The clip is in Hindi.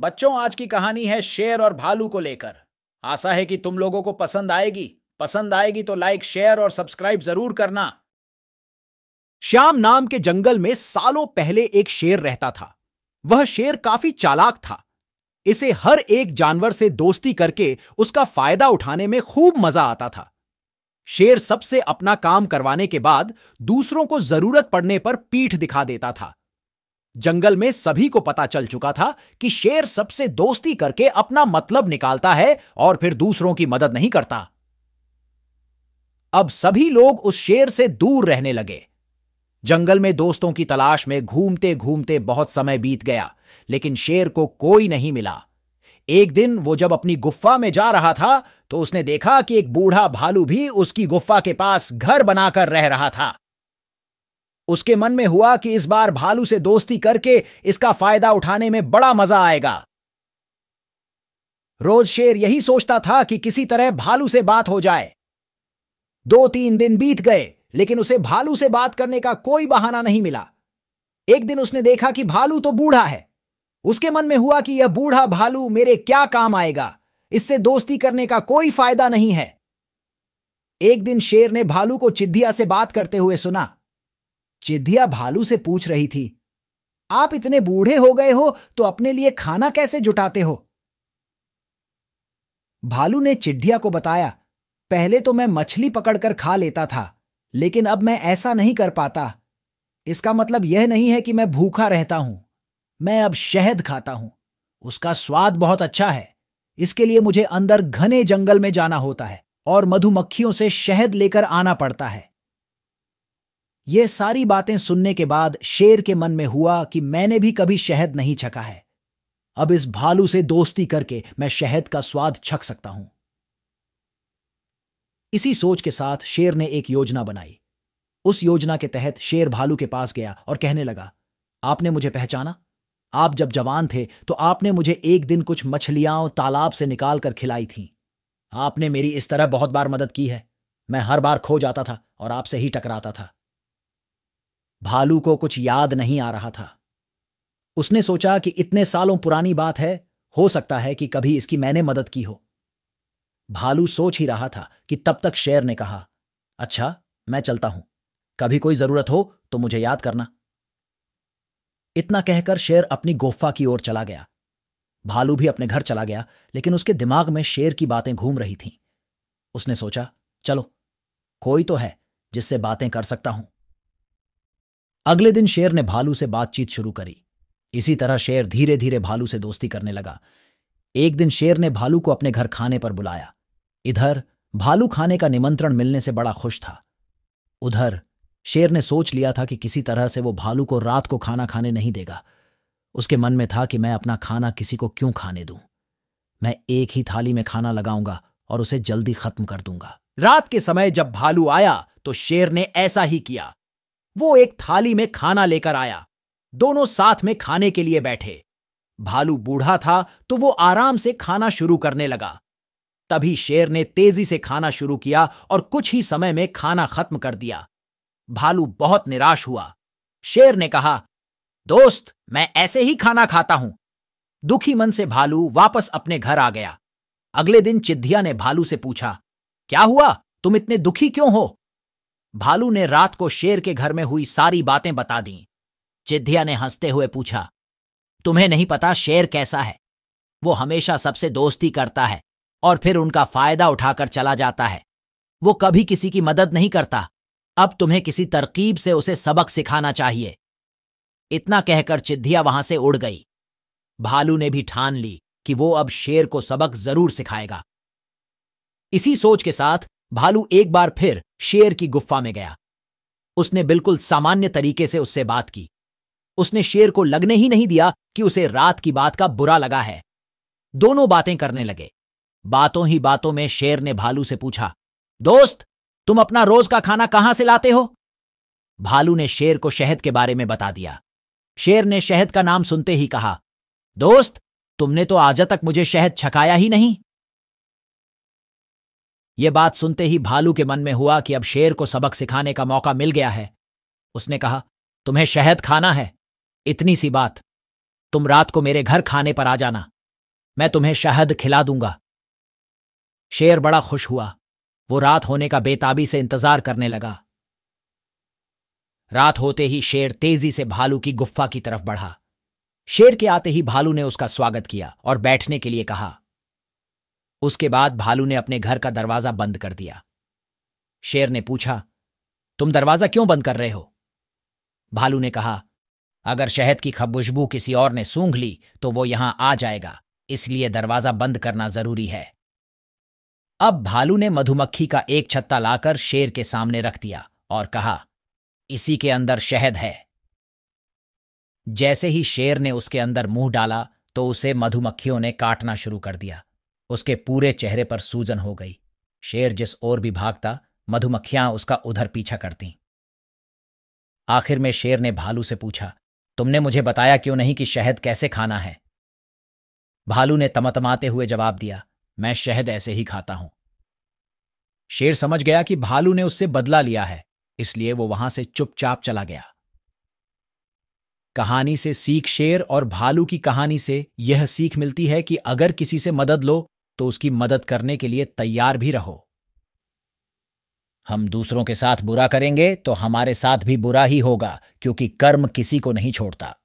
बच्चों आज की कहानी है शेर और भालू को लेकर आशा है कि तुम लोगों को पसंद आएगी पसंद आएगी तो लाइक शेयर और सब्सक्राइब जरूर करना श्याम नाम के जंगल में सालों पहले एक शेर रहता था वह शेर काफी चालाक था इसे हर एक जानवर से दोस्ती करके उसका फायदा उठाने में खूब मजा आता था शेर सबसे अपना काम करवाने के बाद दूसरों को जरूरत पड़ने पर पीठ दिखा देता था जंगल में सभी को पता चल चुका था कि शेर सबसे दोस्ती करके अपना मतलब निकालता है और फिर दूसरों की मदद नहीं करता अब सभी लोग उस शेर से दूर रहने लगे जंगल में दोस्तों की तलाश में घूमते घूमते बहुत समय बीत गया लेकिन शेर को कोई नहीं मिला एक दिन वो जब अपनी गुफा में जा रहा था तो उसने देखा कि एक बूढ़ा भालू भी उसकी गुफा के पास घर बनाकर रह रहा था उसके मन में हुआ कि इस बार भालू से दोस्ती करके इसका फायदा उठाने में बड़ा मजा आएगा रोज शेर यही सोचता था कि किसी तरह भालू से बात हो जाए दो तीन दिन बीत गए लेकिन उसे भालू से बात करने का कोई बहाना नहीं मिला एक दिन उसने देखा कि भालू तो बूढ़ा है उसके मन में हुआ कि यह बूढ़ा भालू मेरे क्या काम आएगा इससे दोस्ती करने का कोई फायदा नहीं है एक दिन शेर ने भालू को चिद्धिया से बात करते हुए सुना चिधिया भालू से पूछ रही थी आप इतने बूढ़े हो गए हो तो अपने लिए खाना कैसे जुटाते हो भालू ने चिढ़िया को बताया पहले तो मैं मछली पकड़कर खा लेता था लेकिन अब मैं ऐसा नहीं कर पाता इसका मतलब यह नहीं है कि मैं भूखा रहता हूं मैं अब शहद खाता हूं उसका स्वाद बहुत अच्छा है इसके लिए मुझे अंदर घने जंगल में जाना होता है और मधुमक्खियों से शहद लेकर आना पड़ता है ये सारी बातें सुनने के बाद शेर के मन में हुआ कि मैंने भी कभी शहद नहीं छका है अब इस भालू से दोस्ती करके मैं शहद का स्वाद छक सकता हूं इसी सोच के साथ शेर ने एक योजना बनाई उस योजना के तहत शेर भालू के पास गया और कहने लगा आपने मुझे पहचाना आप जब जवान थे तो आपने मुझे एक दिन कुछ मछलियां तालाब से निकाल कर खिलाई थी आपने मेरी इस तरह बहुत बार मदद की है मैं हर बार खो जाता था और आपसे ही टकराता था भालू को कुछ याद नहीं आ रहा था उसने सोचा कि इतने सालों पुरानी बात है हो सकता है कि कभी इसकी मैंने मदद की हो भालू सोच ही रहा था कि तब तक शेर ने कहा अच्छा मैं चलता हूं कभी कोई जरूरत हो तो मुझे याद करना इतना कहकर शेर अपनी गोफा की ओर चला गया भालू भी अपने घर चला गया लेकिन उसके दिमाग में शेर की बातें घूम रही थीं उसने सोचा चलो कोई तो है जिससे बातें कर सकता हूं अगले दिन शेर ने भालू से बातचीत शुरू करी इसी तरह शेर धीरे धीरे भालू से दोस्ती करने लगा एक दिन शेर ने भालू को अपने घर खाने पर बुलाया इधर भालू खाने का निमंत्रण मिलने से बड़ा खुश था उधर शेर ने सोच लिया था कि किसी तरह से वो भालू को रात को खाना खाने नहीं देगा उसके मन में था कि मैं अपना खाना किसी को क्यों खाने दूं मैं एक ही थाली में खाना लगाऊंगा और उसे जल्दी खत्म कर दूंगा रात के समय जब भालू आया तो शेर ने ऐसा ही किया वो एक थाली में खाना लेकर आया दोनों साथ में खाने के लिए बैठे भालू बूढ़ा था तो वो आराम से खाना शुरू करने लगा तभी शेर ने तेजी से खाना शुरू किया और कुछ ही समय में खाना खत्म कर दिया भालू बहुत निराश हुआ शेर ने कहा दोस्त मैं ऐसे ही खाना खाता हूं दुखी मन से भालू वापस अपने घर आ गया अगले दिन चिद्धिया ने भालू से पूछा क्या हुआ तुम इतने दुखी क्यों हो भालू ने रात को शेर के घर में हुई सारी बातें बता दी चिद्धिया ने हंसते हुए पूछा तुम्हें नहीं पता शेर कैसा है वो हमेशा सबसे दोस्ती करता है और फिर उनका फायदा उठाकर चला जाता है वो कभी किसी की मदद नहीं करता अब तुम्हें किसी तरकीब से उसे सबक सिखाना चाहिए इतना कहकर चिद्धिया वहां से उड़ गई भालू ने भी ठान ली कि वो अब शेर को सबक जरूर सिखाएगा इसी सोच के साथ भालू एक बार फिर शेर की गुफा में गया उसने बिल्कुल सामान्य तरीके से उससे बात की उसने शेर को लगने ही नहीं दिया कि उसे रात की बात का बुरा लगा है दोनों बातें करने लगे बातों ही बातों में शेर ने भालू से पूछा दोस्त तुम अपना रोज का खाना कहां से लाते हो भालू ने शेर को शहद के बारे में बता दिया शेर ने शहद का नाम सुनते ही कहा दोस्त तुमने तो आज तक मुझे शहद छकाया ही नहीं यह बात सुनते ही भालू के मन में हुआ कि अब शेर को सबक सिखाने का मौका मिल गया है उसने कहा तुम्हें शहद खाना है इतनी सी बात तुम रात को मेरे घर खाने पर आ जाना मैं तुम्हें शहद खिला दूंगा शेर बड़ा खुश हुआ वो रात होने का बेताबी से इंतजार करने लगा रात होते ही शेर तेजी से भालू की गुफा की तरफ बढ़ा शेर के आते ही भालू ने उसका स्वागत किया और बैठने के लिए कहा उसके बाद भालू ने अपने घर का दरवाजा बंद कर दिया शेर ने पूछा तुम दरवाजा क्यों बंद कर रहे हो भालू ने कहा अगर शहद की खबुशबू किसी और ने सूंघ ली तो वो यहां आ जाएगा इसलिए दरवाजा बंद करना जरूरी है अब भालू ने मधुमक्खी का एक छत्ता लाकर शेर के सामने रख दिया और कहा इसी के अंदर शहद है जैसे ही शेर ने उसके अंदर मुंह डाला तो उसे मधुमक्खियों ने काटना शुरू कर दिया उसके पूरे चेहरे पर सूजन हो गई शेर जिस ओर भी भागता मधुमक्खियां उसका उधर पीछा करती आखिर में शेर ने भालू से पूछा तुमने मुझे बताया क्यों नहीं कि शहद कैसे खाना है भालू ने तमतमाते हुए जवाब दिया मैं शहद ऐसे ही खाता हूं शेर समझ गया कि भालू ने उससे बदला लिया है इसलिए वो वहां से चुपचाप चला गया कहानी से सीख शेर और भालू की कहानी से यह सीख मिलती है कि अगर किसी से मदद लो तो उसकी मदद करने के लिए तैयार भी रहो हम दूसरों के साथ बुरा करेंगे तो हमारे साथ भी बुरा ही होगा क्योंकि कर्म किसी को नहीं छोड़ता